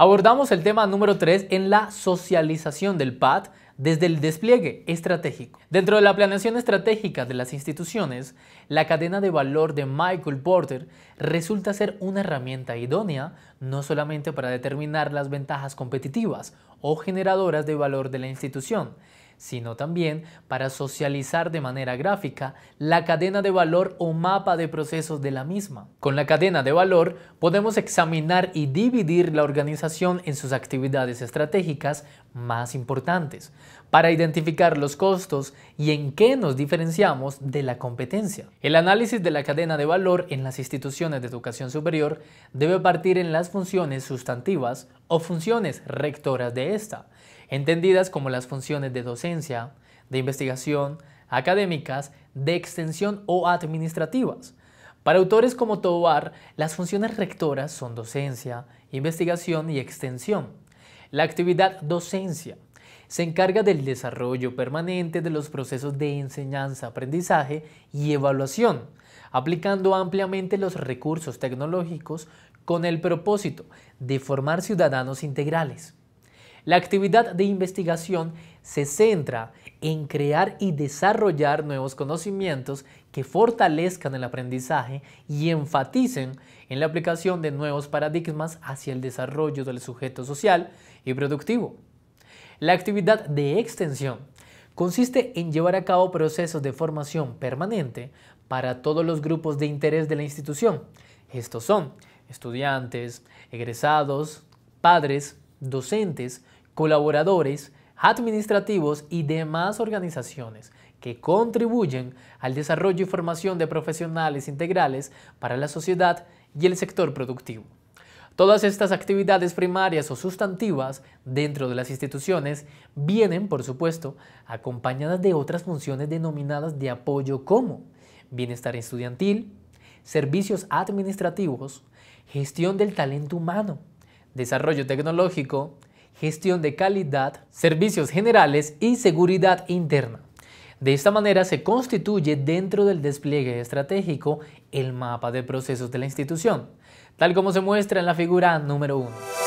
Abordamos el tema número 3 en la socialización del PAD desde el despliegue estratégico. Dentro de la planeación estratégica de las instituciones, la cadena de valor de Michael Porter resulta ser una herramienta idónea no solamente para determinar las ventajas competitivas o generadoras de valor de la institución, sino también para socializar de manera gráfica la cadena de valor o mapa de procesos de la misma. Con la cadena de valor podemos examinar y dividir la organización en sus actividades estratégicas más importantes para identificar los costos y en qué nos diferenciamos de la competencia. El análisis de la cadena de valor en las instituciones de educación superior debe partir en las funciones sustantivas o funciones rectoras de esta entendidas como las funciones de docencia, de investigación, académicas, de extensión o administrativas. Para autores como Tovar, las funciones rectoras son docencia, investigación y extensión. La actividad docencia se encarga del desarrollo permanente de los procesos de enseñanza, aprendizaje y evaluación, aplicando ampliamente los recursos tecnológicos con el propósito de formar ciudadanos integrales. La actividad de investigación se centra en crear y desarrollar nuevos conocimientos que fortalezcan el aprendizaje y enfaticen en la aplicación de nuevos paradigmas hacia el desarrollo del sujeto social y productivo. La actividad de extensión consiste en llevar a cabo procesos de formación permanente para todos los grupos de interés de la institución. Estos son estudiantes, egresados, padres, docentes, colaboradores, administrativos y demás organizaciones que contribuyen al desarrollo y formación de profesionales integrales para la sociedad y el sector productivo. Todas estas actividades primarias o sustantivas dentro de las instituciones vienen, por supuesto, acompañadas de otras funciones denominadas de apoyo como bienestar estudiantil, servicios administrativos, gestión del talento humano, desarrollo tecnológico, gestión de calidad, servicios generales y seguridad interna. De esta manera se constituye dentro del despliegue estratégico el mapa de procesos de la institución, tal como se muestra en la figura número 1.